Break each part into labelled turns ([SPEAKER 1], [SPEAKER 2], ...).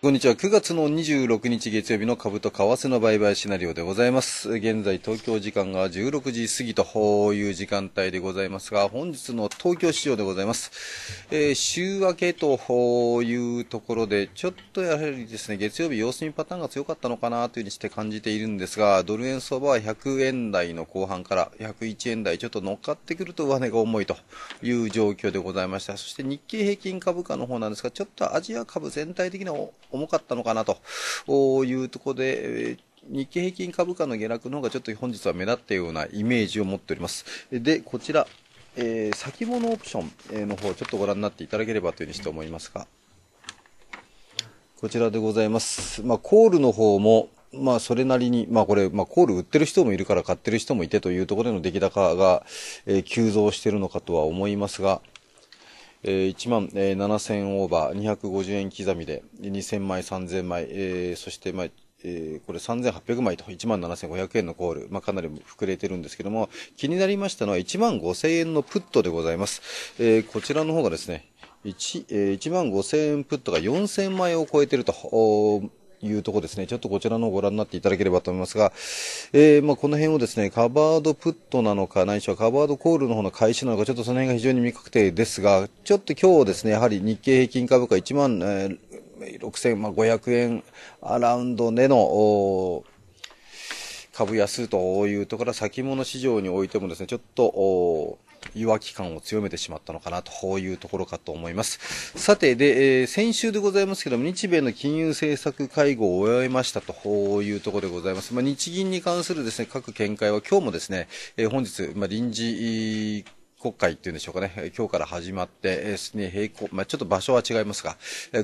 [SPEAKER 1] こんにちは。9月の26日月曜日の株と為替の売買シナリオでございます。現在東京時間が16時過ぎという時間帯でございますが、本日の東京市場でございます。えー、週明けというところで、ちょっとやはりですね、月曜日様子見パターンが強かったのかなというふうにして感じているんですが、ドル円相場は100円台の後半から101円台ちょっと乗っかってくると上値が重いという状況でございました。そして日経平均株価の方なんですが、ちょっとアジア株全体的な重かったのかなというところで、えー日経平均株価の下落の方がちょっと本日は目立ったようなイメージを持っております。で、こちら、えー、先物オプションの方、ちょっとご覧になっていただければというふうにして思いますが、こちらでございます。まあ、コールの方も、まあ、それなりに、まあ、これ、まあ、コール売ってる人もいるから買ってる人もいてというところでの出来高が、えー、急増しているのかとは思いますが、え1万、え7000オーバー、250円刻みで、2000枚、3000枚、えー、そして、まあ、えー、これ3800枚と1万7500円のコール、まあ、かなり膨れてるんですけども、気になりましたのは1万5000円のプットでございます。えー、こちらの方がですね、1, え1万5000円プットが4000枚を超えてるというとこですね。ちょっとこちらのをご覧になっていただければと思いますが、えー、まあ、この辺をですね、カバードプットなのか、ないしはカバードコールの方の開始なのか、ちょっとその辺が非常に未確定ですが、ちょっと今日ですね、やはり日経平均株価1万、えー、6500円アラウンドでの、株安というところは先物市場においてもですね、ちょっと、弱気感を強めてしまったのかなというところかと思います。さて、で、えー、先週でございますけども、日米の金融政策会合を終えましたというところでございます。まあ、日銀に関するですね、各見解は今日もですね、えー、本日、まあ、臨時、国会っていうんでしょうかね、今日から始まって、すでに行、まあ、ちょっと場所は違いますが、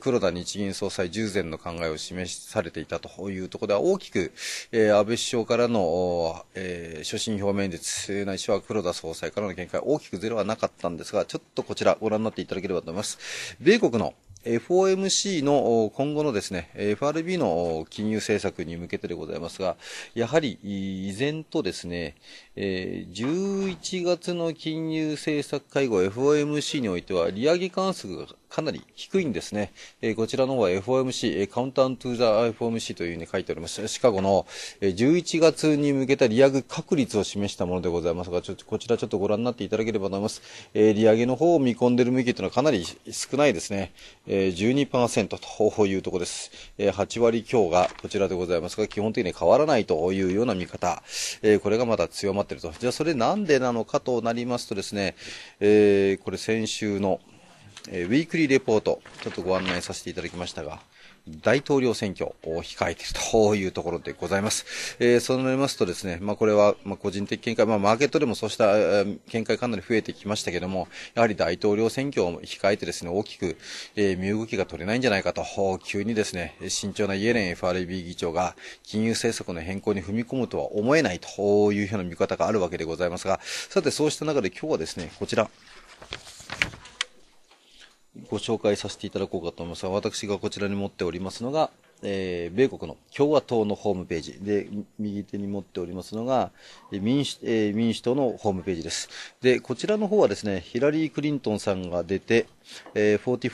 [SPEAKER 1] 黒田日銀総裁従前の考えを示されていたというところでは、大きく、えー、安倍首相からの、えー、所信表明演説、ないしは黒田総裁からの見解、大きくゼロはなかったんですが、ちょっとこちらご覧になっていただければと思います。米国の FOMC の今後のですね、FRB の金融政策に向けてでございますが、やはり依然とですね、11月の金融政策会合 FOMC においては、利上げ観測がかなり低いんですね。えー、こちらの方は FOMC、カウンタートゥーザ FOMC というふうに書いております。シカゴの11月に向けた利上げ確率を示したものでございますが、ちょこちらちょっとご覧になっていただければと思います。えー、利上げの方を見込んでいる向きというのはかなり少ないですね。えー、12%というところです。えー、8割強がこちらでございますが、基本的に変わらないというような見方、えー、これがまだ強まっていると。じゃあそれなんでなのかとなりますとですね、えー、これ先週のえー、ウィークリーレポート、ちょっとご案内させていただきましたが、大統領選挙を控えているというところでございます。えー、そうなりますとですね、まあ、これは、ま個人的見解、まあ、マーケットでもそうした、え見解かなり増えてきましたけども、やはり大統領選挙を控えてですね、大きく、えー、身動きが取れないんじゃないかと、急にですね、慎重なイエレン FRB 議長が金融政策の変更に踏み込むとは思えないというような見方があるわけでございますが、さてそうした中で今日はですね、こちら、ご紹介させていただこうかと思いますが、私がこちらに持っておりますのが、えー、米国の共和党のホームページで、右手に持っておりますのが、民主,、えー、民主党のホームページです。で、こちらの方はですね、ヒラリー・クリントンさんが出て、えー、44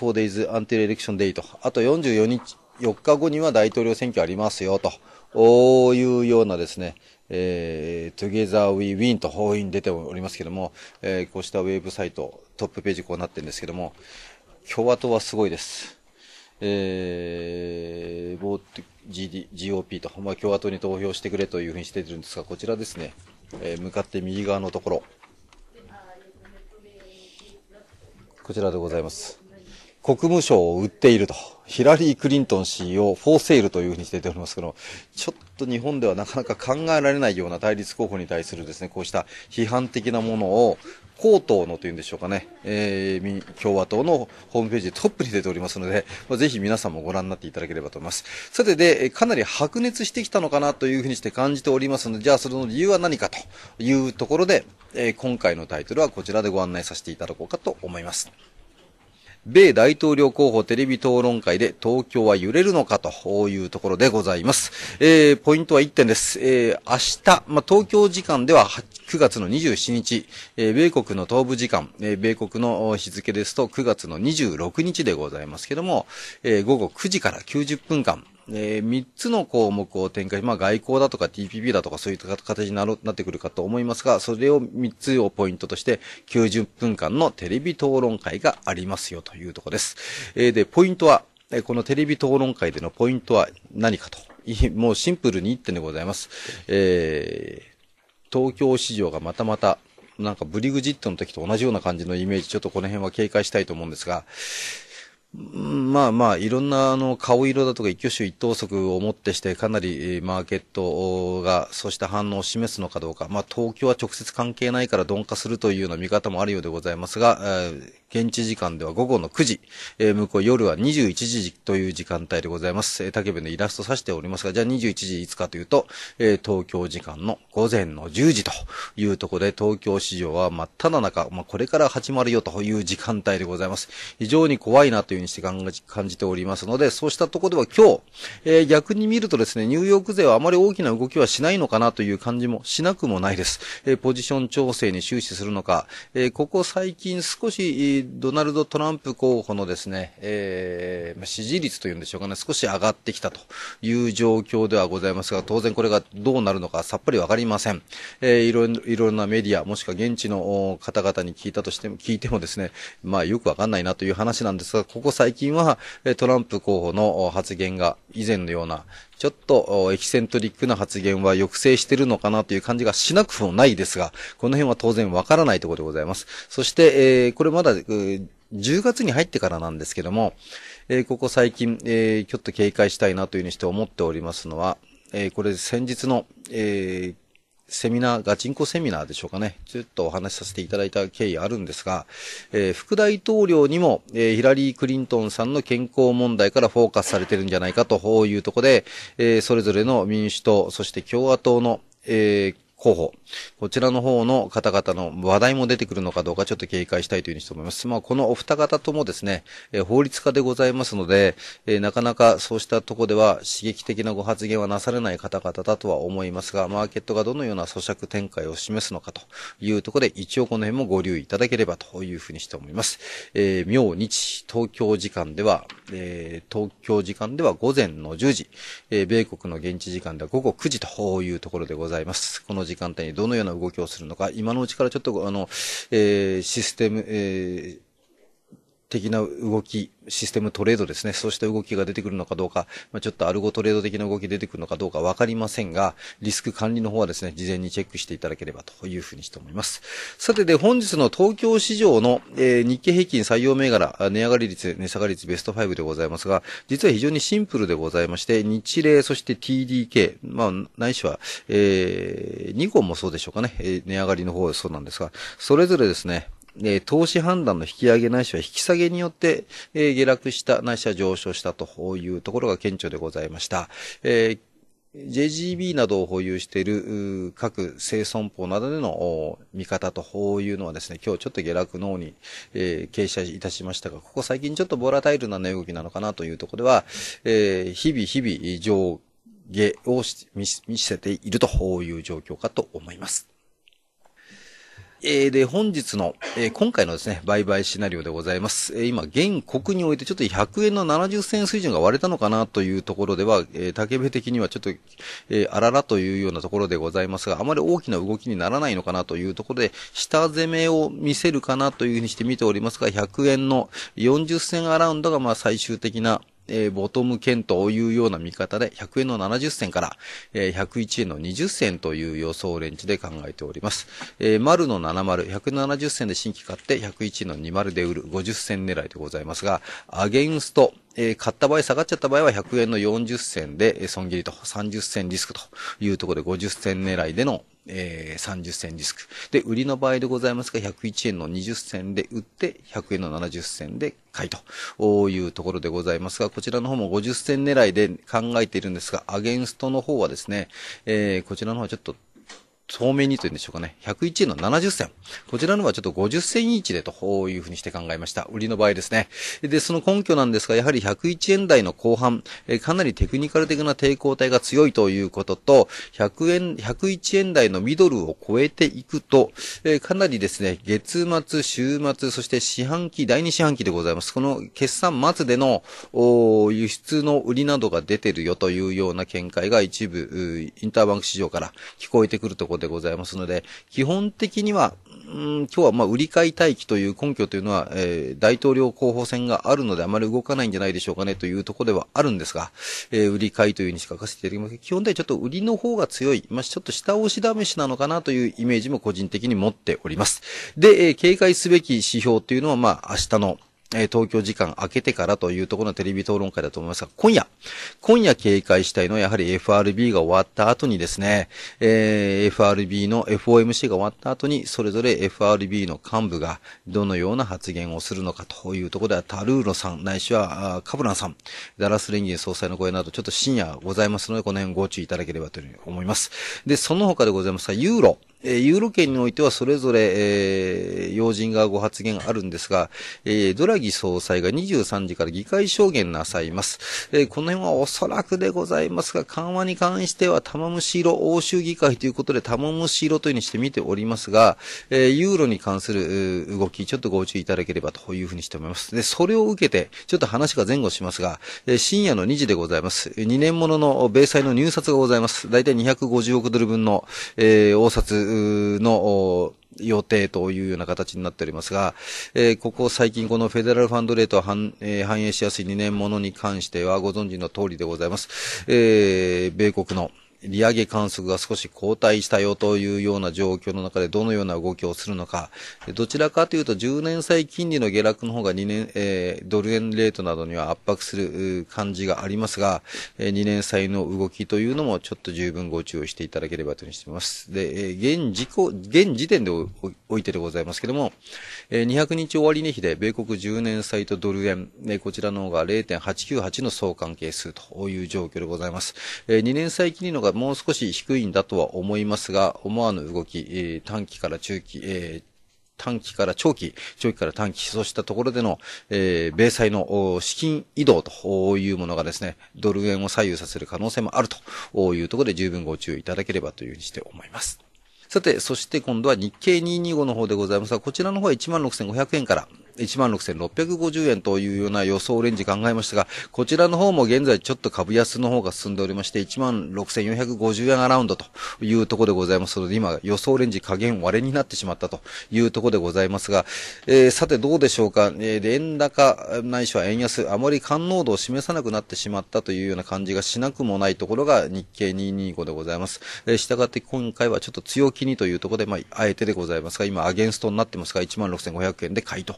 [SPEAKER 1] days until election day と、あと44日、4日後には大統領選挙ありますよ、と、おいうようなですね、えー、Together We Win と、法院出ておりますけども、えー、こうしたウェブサイト、トップページこうなってるんですけども、共和党はすごいです。えー、ボート GD、GOP と、まあ、共和党に投票してくれというふうにしているんですが、こちらですね、えー、向かって右側のところ、こちらでございます。国務省を売っていると、ヒラリー・クリントン氏をフォーセールというふうにしてておりますけど、ちょっと日本ではなかなか考えられないような対立候補に対するですね、こうした批判的なものを、公党のというんでしょうかね、えー、共和党のホームページでトップに出ておりますので、まあ、ぜひ皆さんもご覧になっていただければと思います。さてで、かなり白熱してきたのかなというふうにして感じておりますので、じゃあそれの理由は何かというところで、えー、今回のタイトルはこちらでご案内させていただこうかと思います。米大統領候補テレビ討論会で東京は揺れるのかというところでございます。えー、ポイントは1点です。えー、明日、まあ、東京時間では9月の27日、えー、米国の東部時間、えー、米国の日付ですと9月の26日でございますけども、えー、午後9時から90分間、えー、3つの項目を展開、まあ、外交だとか TPP だとかそういった形になるなってくるかと思いますが、それを3つをポイントとして90分間のテレビ討論会がありますよというところです。えー、で、ポイントは、えー、このテレビ討論会でのポイントは何かと。もうシンプルに1点でございます。え東京市場がまたまた、なんかブリグジットの時と同じような感じのイメージ、ちょっとこの辺は警戒したいと思うんですが、まあまあ、いろんなあの顔色だとか一挙手一投足をもってして、かなりマーケットがそうした反応を示すのかどうか、まあ東京は直接関係ないから鈍化するというような見方もあるようでございますが、現地時間では午後の9時、えー、向こう夜は21時という時間帯でございます。えー、竹部のイラスト指しておりますが、じゃあ21時いつかというと、えー、東京時間の午前の10時というところで、東京市場は真っ只中、まあ、これから始まるよという時間帯でございます。非常に怖いなというふうにして感じておりますので、そうしたところでは今日、えー、逆に見るとですね、ニューヨーク勢はあまり大きな動きはしないのかなという感じもしなくもないです。えー、ポジション調整に終始するのか、えー、ここ最近少し、ドナルド・トランプ候補のですね、えー、支持率というんでしょうかね、少し上がってきたという状況ではございますが、当然これがどうなるのかさっぱりわかりません。えー、いろいろなメディア、もしくは現地の方々に聞いたとしても、聞いてもですね、まあよくわかんないなという話なんですが、ここ最近はトランプ候補の発言が以前のようなちょっとエキセントリックな発言は抑制してるのかなという感じがしなくもないですが、この辺は当然わからないところでございます。そして、えー、これまだ、えー10月に入ってからなんですけども、えー、ここ最近、えー、ちょっと警戒したいなというふうにして思っておりますのは、えー、これ先日の、えー、セミナー、ガチンコセミナーでしょうかね。ずっとお話しさせていただいた経緯あるんですが、えー、副大統領にも、えー、ヒラリー・クリントンさんの健康問題からフォーカスされてるんじゃないかというとこで、えー、それぞれの民主党、そして共和党の、えー、候補。こちらの方の方々の話題も出てくるのかどうかちょっと警戒したいというふうにして思います。まあ、このお二方ともですね、え法律家でございますので、えなかなかそうしたとこでは刺激的なご発言はなされない方々だとは思いますが、マーケットがどのような咀嚼展開を示すのかというところで、一応この辺もご留意いただければというふうにして思います。えー、明日、東京時間では、えー、東京時間では午前の10時、えー、米国の現地時間では午後9時というところでございます。この時間帯にどのような動きをするのか、今のうちからちょっと、あの、えー、システム、えー、的な動き、システムトレードですね。そうした動きが出てくるのかどうか、まあ、ちょっとアルゴトレード的な動き出てくるのかどうかわかりませんが、リスク管理の方はですね、事前にチェックしていただければというふうにして思います。さてで、本日の東京市場の、えー、日経平均採用銘柄、値上がり率、値下がり率ベスト5でございますが、実は非常にシンプルでございまして、日例、そして TDK、まあ、ないしは、えー、コ個もそうでしょうかね、えー、値上がりの方そうなんですが、それぞれですね、え投資判断の引き上げないしは引き下げによって、え下落したないしは上昇したというところが顕著でございました。え JGB などを保有している各生損法などでの見方というのはですね、今日ちょっと下落の方に、えー、傾斜いたしましたが、ここ最近ちょっとボラタイルな値動きなのかなというところでは、えー、日々日々上下を見せているという状況かと思います。えー、で、本日の、えー、今回のですね、売買シナリオでございます。えー、今、現国においてちょっと100円の70銭水準が割れたのかなというところでは、えー、竹部的にはちょっと、えあららというようなところでございますが、あまり大きな動きにならないのかなというところで、下攻めを見せるかなというふうにして見ておりますが、100円の40銭アラウンドが、まあ、最終的な、えー、ボトム圏というような見方で、100円の70銭から、えー、101円の20銭という予想レンジで考えております。えー、丸の70、170銭で新規買って、101円の20で売る、50銭狙いでございますが、アゲンスト、えー、買った場合、下がっちゃった場合は100円の40銭で、えー、損切りと30銭リスクというところで50銭狙いでの、えー、30銭リスク。で、売りの場合でございますが、101円の20銭で売って、100円の70銭で買いというところでございますが、こちらの方も50銭狙いで考えているんですが、アゲンストの方はですね、えー、こちらの方はちょっと透明にというんでしょうかね。101円の70銭。こちらのはちょっと50銭位置でというふうにして考えました。売りの場合ですね。で、その根拠なんですが、やはり101円台の後半、えかなりテクニカル的な抵抗体が強いということと、100円、101円台のミドルを超えていくと、えかなりですね、月末、週末、そして四半期、第二四半期でございます。この決算末での、お輸出の売りなどが出てるよというような見解が一部、インターバンク市場から聞こえてくるところでございますので、基本的には、うん、今日はま売り買い待機という根拠というのは、えー、大統領候補選があるのであまり動かないんじゃないでしょうかねというところではあるんですが、えー、売り買いというにしか書かせていただきます基本ではちょっと売りの方が強い、まあ、ちょっと下押し試しなのかなというイメージも個人的に持っております。で、えー、警戒すべき指標というのは、まあ、明日のえ東京時間明けてからというところのテレビ討論会だと思いますが、今夜、今夜警戒したいのはやはり FRB が終わった後にですね、えー、FRB の FOMC が終わった後に、それぞれ FRB の幹部がどのような発言をするのかというところでは、タルーロさん、ないしはカブランさん、ダラス連銀総裁の声など、ちょっと深夜ございますので、この辺ご注意いただければというふうに思います。で、その他でございますが、ユーロ、えユーロ圏においてはそれぞれ、えー、要人がご発言あるんですが、えー、ドラギ総裁が23時から議会証言なさいます。えー、この辺はおそらくでございますが、緩和に関しては玉虫色欧州議会ということで玉虫色というにして見ておりますが、えユーロに関する動き、ちょっとご注意いただければというふうにしております。で、それを受けて、ちょっと話が前後しますが、え深夜の2時でございます。2年ものの米債の入札がございます。だいたい250億ドル分の、えー、大札の予定というような形になっておりますが、えー、ここ最近このフェデラルファンドレートは反,、えー、反映しやすい2年ものに関してはご存知の通りでございます。えー、米国の利上げ観測が少し後退したよというような状況の中でどのような動きをするのか、どちらかというと10年債金利の下落の方が2年、えー、ドル円レートなどには圧迫する感じがありますが、え2年債の動きというのもちょっと十分ご注意していただければというふうにしています。で、え現時現時点でおいてでございますけども、え200日終値比で米国10年債とドル円、ね、こちらの方が0.898の相関係数という状況でございます。え2年債金利のがもう少し低いんだとは思いますが、思わぬ動き、えー、短期から中期、えー短期から長期、長期から短期、そうしたところでの、えー、米債の資金移動というものがですね、ドル円を左右させる可能性もあるというところで十分ご注意いただければというふうにして思います。さて、そして今度は日経225の方でございますが、こちらの方は16,500円から、16,650円というような予想レンジ考えましたが、こちらの方も現在ちょっと株安の方が進んでおりまして、16,450円アラウンドというところでございますので、今予想レンジ加減割れになってしまったというところでございますが、えー、さてどうでしょうか、えー、円高ないしは円安、あまり感濃度を示さなくなってしまったというような感じがしなくもないところが日経225でございます。えー、従って今回はちょっと強気にというところで、まあ、あえてでございますが、今アゲンストになってますが、16,500円で買いと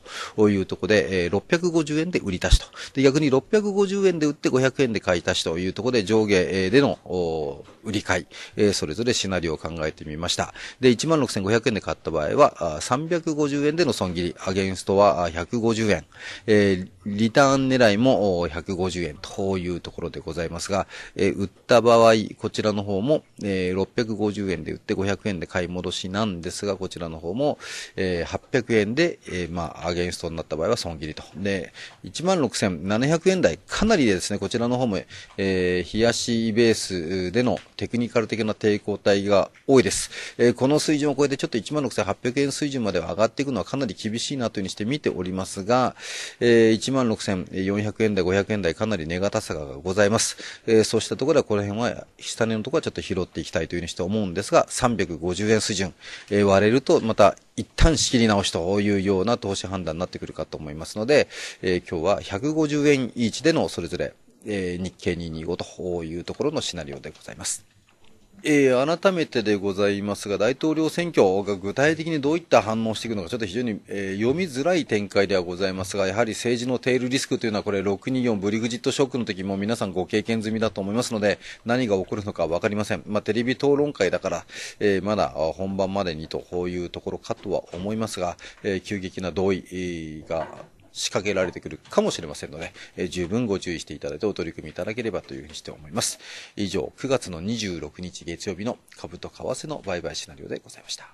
[SPEAKER 1] いうところで、えー、650円で売り足しと。で、逆に650円で売って500円で買い足しというところで、上下での売り買い、えー、それぞれシナリオを考えてみました。で、16,500円で買った場合は、350円での損切り、アゲンストは150円、えー、リターン狙いも150円というところでございますが、えー、売った場合、こちらの方も、えー、650円で売って500円で買い戻しなんですが、こちらの方も、えー、800円で、えー、まあ、アゲンストストになった場合は損切りと。で、16,700円台、かなりですね、こちらの方も、えー、冷やしベースでのテクニカル的な抵抗体が多いです。えー、この水準を超えてちょっと16,800円水準までは上がっていくのはかなり厳しいなというふうにして見ておりますが、えー、16,400円台、500円台、かなり値堅さがございます。えー、そうしたところではこの辺は、下値のところはちょっと拾っていきたいというふうにして思うんですが、350円水準、えー、割れるとまた一旦仕切り直しというような投資判断になってってくるかと思いますので、えー、今日は150円イーでのそれぞれ、えー、日経225というところのシナリオでございます。えー、改めてでございますが、大統領選挙が具体的にどういった反応していくのか、ちょっと非常に、えー、読みづらい展開ではございますが、やはり政治のテールリスクというのは、これ、624ブリグジットショックの時も皆さんご経験済みだと思いますので、何が起こるのか分かりません。まあ、テレビ討論会だから、えー、まだ本番までにとこういうところかとは思いますが、え急激な同意が仕掛けられてくるかもしれませんので、えー、十分ご注意していただいてお取り組みいただければというふうにして思います。以上、9月の26日月曜日の株と為替の売買シナリオでございました。